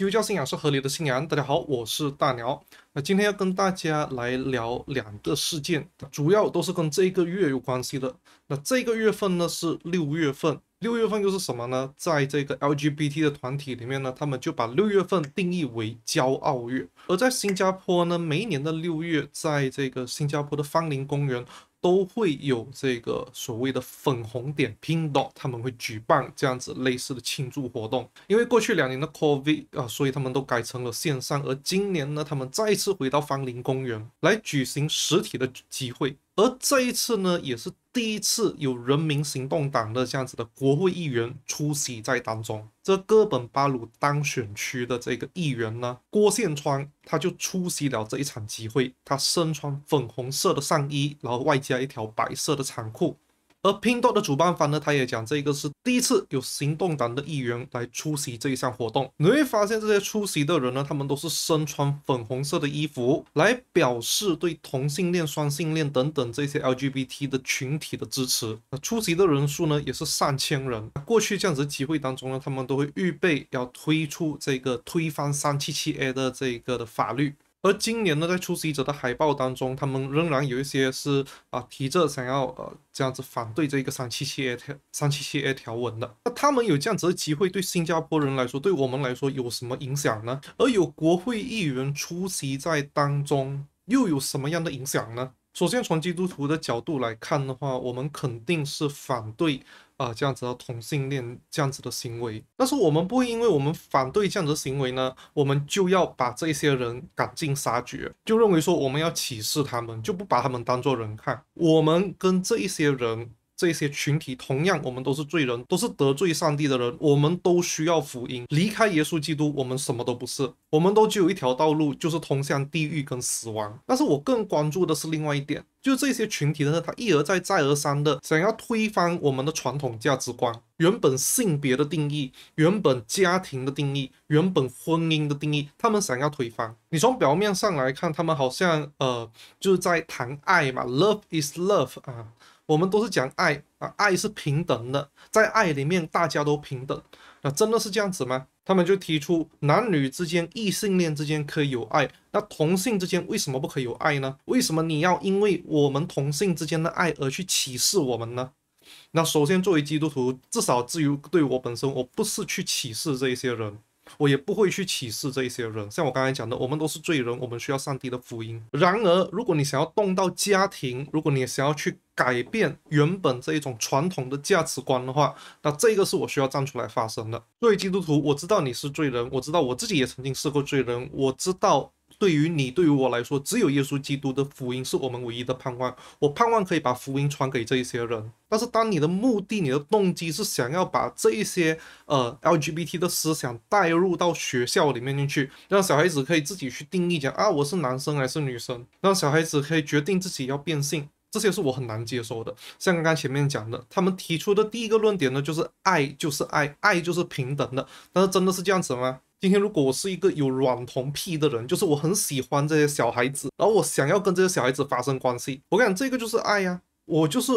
基督教信仰是合理的信仰。大家好，我是大鸟。那今天要跟大家来聊两个事件，主要都是跟这个月有关系的。那这个月份呢是六月份，六月份又是什么呢？在这个 LGBT 的团体里面呢，他们就把六月份定义为骄傲月。而在新加坡呢，每一年的六月，在这个新加坡的芳林公园。都会有这个所谓的粉红点拼斗，他们会举办这样子类似的庆祝活动。因为过去两年的 COVID 啊，所以他们都改成了线上。而今年呢，他们再次回到芳林公园来举行实体的机会。而这一次呢，也是第一次有人民行动党的这样子的国会议员出席在当中。这哥本巴鲁当选区的这个议员呢，郭宪川他就出席了这一场集会。他身穿粉红色的上衣，然后外加一条白色的长裤。而拼多多的主办方呢，他也讲这个是第一次有行动党的议员来出席这一项活动。你会发现这些出席的人呢，他们都是身穿粉红色的衣服，来表示对同性恋、双性恋等等这些 LGBT 的群体的支持。那出席的人数呢，也是上千人。过去这样子集会当中呢，他们都会预备要推出这个推翻三七七 A 的这个的法律。而今年呢，在出席者的海报当中，他们仍然有一些是啊，提着想要呃这样子反对这个三七七条三七七条文的。那他们有这样子的机会，对新加坡人来说，对我们来说有什么影响呢？而有国会议员出席在当中，又有什么样的影响呢？首先，从基督徒的角度来看的话，我们肯定是反对啊这样子的同性恋这样子的行为。但是，我们不会因为我们反对这样子的行为呢，我们就要把这些人赶尽杀绝，就认为说我们要歧视他们，就不把他们当做人看。我们跟这一些人。这些群体同样，我们都是罪人，都是得罪上帝的人。我们都需要福音，离开耶稣基督，我们什么都不是。我们都只有一条道路，就是通向地狱跟死亡。但是我更关注的是另外一点，就是这些群体呢，他一而再、再而三的想要推翻我们的传统价值观、原本性别的定义、原本家庭的定义、原本婚姻的定义。他们想要推翻你。从表面上来看，他们好像呃，就是在谈爱嘛，Love is love 啊。我们都是讲爱啊，爱是平等的，在爱里面大家都平等，那真的是这样子吗？他们就提出男女之间、异性恋之间可以有爱，那同性之间为什么不可以有爱呢？为什么你要因为我们同性之间的爱而去歧视我们呢？那首先作为基督徒，至少至于对我本身，我不是去歧视这一些人。我也不会去歧视这一些人，像我刚才讲的，我们都是罪人，我们需要上帝的福音。然而，如果你想要动到家庭，如果你想要去改变原本这一种传统的价值观的话，那这个是我需要站出来发声的。作为基督徒，我知道你是罪人，我知道我自己也曾经是过罪人，我知道。对于你，对于我来说，只有耶稣基督的福音是我们唯一的盼望。我盼望可以把福音传给这一些人。但是，当你的目的、你的动机是想要把这一些呃 LGBT 的思想带入到学校里面进去，让小孩子可以自己去定义讲啊，我是男生还是女生，让小孩子可以决定自己要变性，这些是我很难接受的。像刚刚前面讲的，他们提出的第一个论点呢，就是爱就是爱，爱就是平等的。但是，真的是这样子吗？今天如果我是一个有软童癖的人，就是我很喜欢这些小孩子，然后我想要跟这些小孩子发生关系，我跟你讲这个就是爱呀，我就是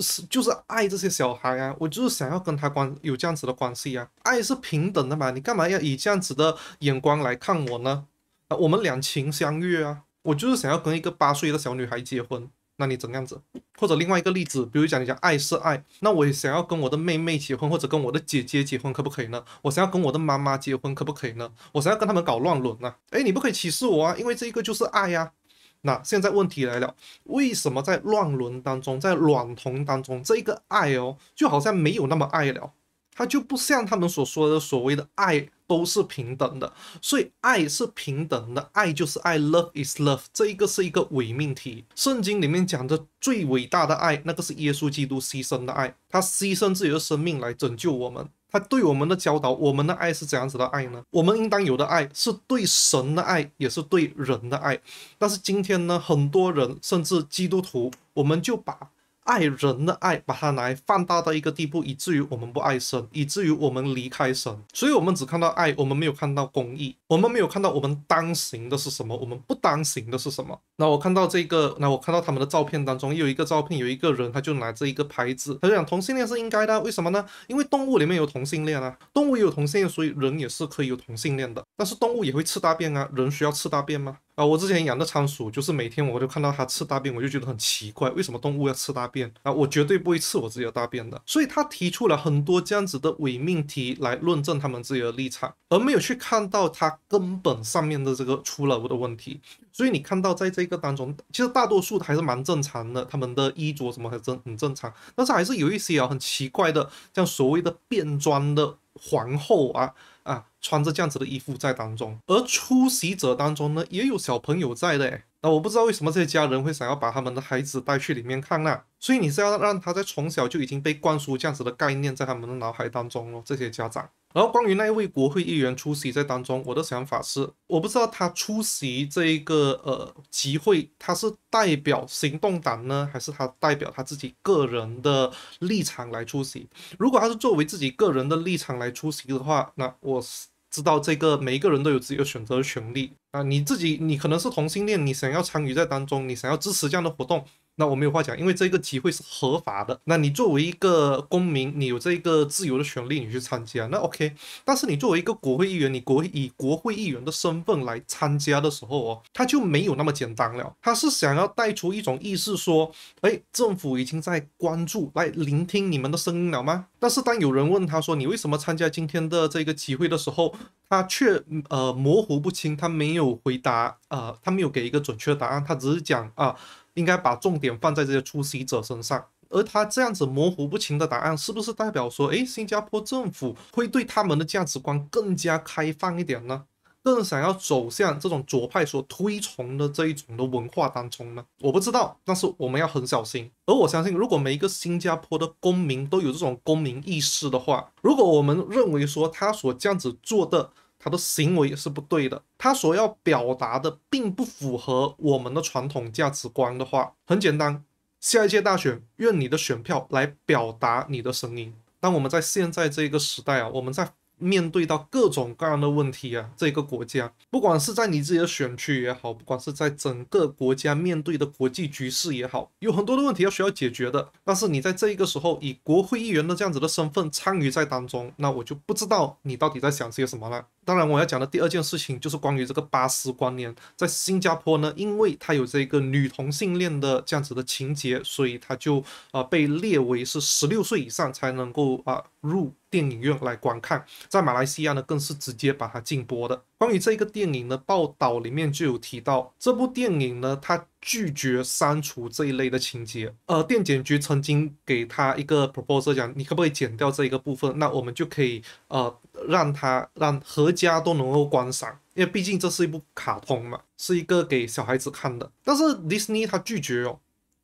是就是爱这些小孩啊，我就是想要跟他关有这样子的关系啊，爱是平等的嘛，你干嘛要以这样子的眼光来看我呢？啊，我们两情相悦啊，我就是想要跟一个八岁的小女孩结婚。那你怎样子？或者另外一个例子，比如讲，你讲爱是爱，那我也想要跟我的妹妹结婚，或者跟我的姐姐结婚，可不可以呢？我想要跟我的妈妈结婚，可不可以呢？我想要跟他们搞乱伦啊！哎，你不可以歧视我啊，因为这一个就是爱呀。那现在问题来了，为什么在乱伦当中，在卵同当中，这一个爱哦，就好像没有那么爱了？它就不像他们所说的所谓的爱都是平等的，所以爱是平等的，爱就是爱，love is love，这一个是一个伪命题。圣经里面讲的最伟大的爱，那个是耶稣基督牺牲的爱，他牺牲自己的生命来拯救我们，他对我们的教导，我们的爱是怎样子的爱呢？我们应当有的爱是对神的爱，也是对人的爱。但是今天呢，很多人甚至基督徒，我们就把。爱人的爱，把它来放大到一个地步，以至于我们不爱神，以至于我们离开神。所以，我们只看到爱，我们没有看到公义，我们没有看到我们当行的是什么，我们不当行的是什么。那我看到这个，那我看到他们的照片当中，有一个照片，有一个人，他就拿这一个牌子，他就讲同性恋是应该的，为什么呢？因为动物里面有同性恋啊，动物也有同性恋，所以人也是可以有同性恋的。但是动物也会吃大便啊，人需要吃大便吗？啊，我之前养的仓鼠，就是每天我就看到它吃大便，我就觉得很奇怪，为什么动物要吃大便？啊，我绝对不会吃我自己的大便的。所以，他提出了很多这样子的伪命题来论证他们自己的立场，而没有去看到它根本上面的这个出了我的问题。所以，你看到在这个当中，其实大多数还是蛮正常的，他们的衣着什么还真很正常，但是还是有一些啊很奇怪的，像所谓的变装的。皇后啊啊，穿着这样子的衣服在当中，而出席者当中呢，也有小朋友在的那我不知道为什么这些家人会想要把他们的孩子带去里面看呢？所以你是要让他在从小就已经被灌输这样子的概念在他们的脑海当中哦，这些家长。然后关于那一位国会议员出席在当中，我的想法是，我不知道他出席这个呃集会，他是代表行动党呢，还是他代表他自己个人的立场来出席？如果他是作为自己个人的立场来出席的话，那我是知道这个每一个人都有自己的选择的权利啊。你自己，你可能是同性恋，你想要参与在当中，你想要支持这样的活动。那我没有话讲，因为这个集会是合法的。那你作为一个公民，你有这个自由的权利，你去参加，那 OK。但是你作为一个国会议员，你国以国会议员的身份来参加的时候哦，他就没有那么简单了。他是想要带出一种意思，说，哎，政府已经在关注、来聆听你们的声音了吗？但是当有人问他说你为什么参加今天的这个集会的时候，他却呃模糊不清，他没有回答，呃，他没有给一个准确的答案，他只是讲啊。应该把重点放在这些出席者身上，而他这样子模糊不清的答案，是不是代表说，诶，新加坡政府会对他们的价值观更加开放一点呢？更想要走向这种左派所推崇的这一种的文化当中呢？我不知道，但是我们要很小心。而我相信，如果每一个新加坡的公民都有这种公民意识的话，如果我们认为说他所这样子做的，他的行为是不对的，他所要表达的并不符合我们的传统价值观的话，很简单，下一届大选，用你的选票来表达你的声音。当我们在现在这个时代啊，我们在面对到各种各样的问题啊，这个国家，不管是在你自己的选区也好，不管是在整个国家面对的国际局势也好，有很多的问题要需要解决的。但是你在这一个时候以国会议员的这样子的身份参与在当中，那我就不知道你到底在想些什么了。当然，我要讲的第二件事情就是关于这个《巴斯光年》在新加坡呢，因为它有这个女同性恋的这样子的情节，所以它就呃被列为是十六岁以上才能够啊入电影院来观看。在马来西亚呢，更是直接把它禁播的。关于这个电影的报道里面就有提到，这部电影呢，它。拒绝删除这一类的情节，呃，电检局曾经给他一个 proposal 讲，你可不可以剪掉这一个部分？那我们就可以呃，让他让合家都能够观赏，因为毕竟这是一部卡通嘛，是一个给小孩子看的。但是 Disney 他拒绝哦，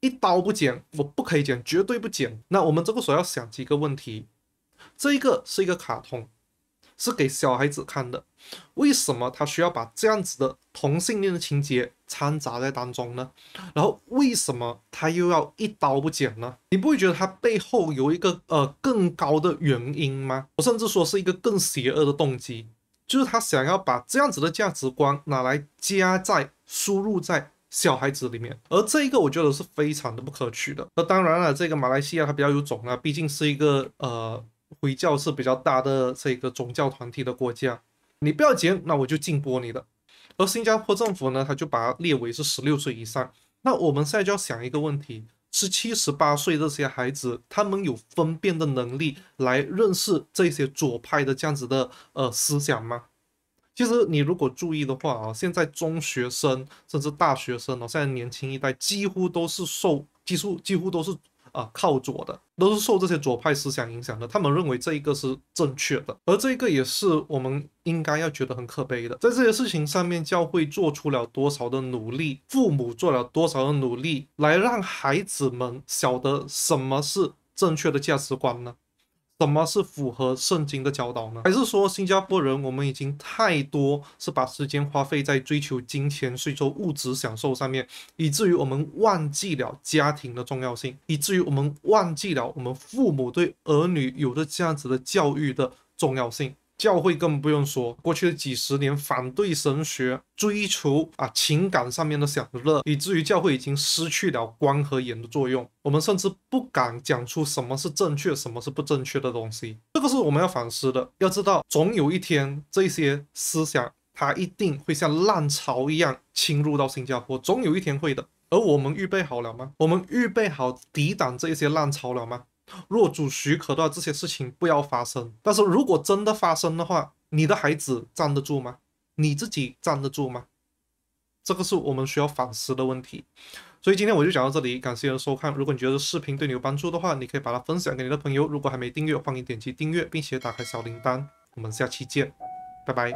一刀不剪，我不可以剪，绝对不剪。那我们这个时候要想几个问题，这一个是一个卡通。是给小孩子看的，为什么他需要把这样子的同性恋的情节掺杂在当中呢？然后为什么他又要一刀不剪呢？你不会觉得他背后有一个呃更高的原因吗？我甚至说是一个更邪恶的动机，就是他想要把这样子的价值观拿来加在输入在小孩子里面，而这一个我觉得是非常的不可取的。那当然了，这个马来西亚它比较有种啊，毕竟是一个呃。回教是比较大的这个宗教团体的国家，你不要钱，那我就禁播你的。而新加坡政府呢，他就把它列为是十六岁以上。那我们现在就要想一个问题：是七十八岁这些孩子，他们有分辨的能力来认识这些左派的这样子的呃思想吗？其实你如果注意的话啊，现在中学生甚至大学生哦，现在年轻一代几乎都是受，几乎几乎都是。啊，靠左的都是受这些左派思想影响的，他们认为这一个是正确的，而这个也是我们应该要觉得很可悲的。在这些事情上面，教会做出了多少的努力，父母做了多少的努力，来让孩子们晓得什么是正确的价值观呢？什么是符合圣经的教导呢？还是说新加坡人，我们已经太多是把时间花费在追求金钱、追求物质享受上面，以至于我们忘记了家庭的重要性，以至于我们忘记了我们父母对儿女有着这样子的教育的重要性。教会更不用说，过去的几十年反对神学，追求啊情感上面的享乐，以至于教会已经失去了光和盐的作用。我们甚至不敢讲出什么是正确，什么是不正确的东西。这个是我们要反思的。要知道，总有一天这些思想它一定会像浪潮一样侵入到新加坡，总有一天会的。而我们预备好了吗？我们预备好抵挡这些浪潮了吗？若主许可的话，这些事情不要发生。但是如果真的发生的话，你的孩子站得住吗？你自己站得住吗？这个是我们需要反思的问题。所以今天我就讲到这里，感谢的收看。如果你觉得视频对你有帮助的话，你可以把它分享给你的朋友。如果还没订阅，欢迎点击订阅，并且打开小铃铛。我们下期见，拜拜。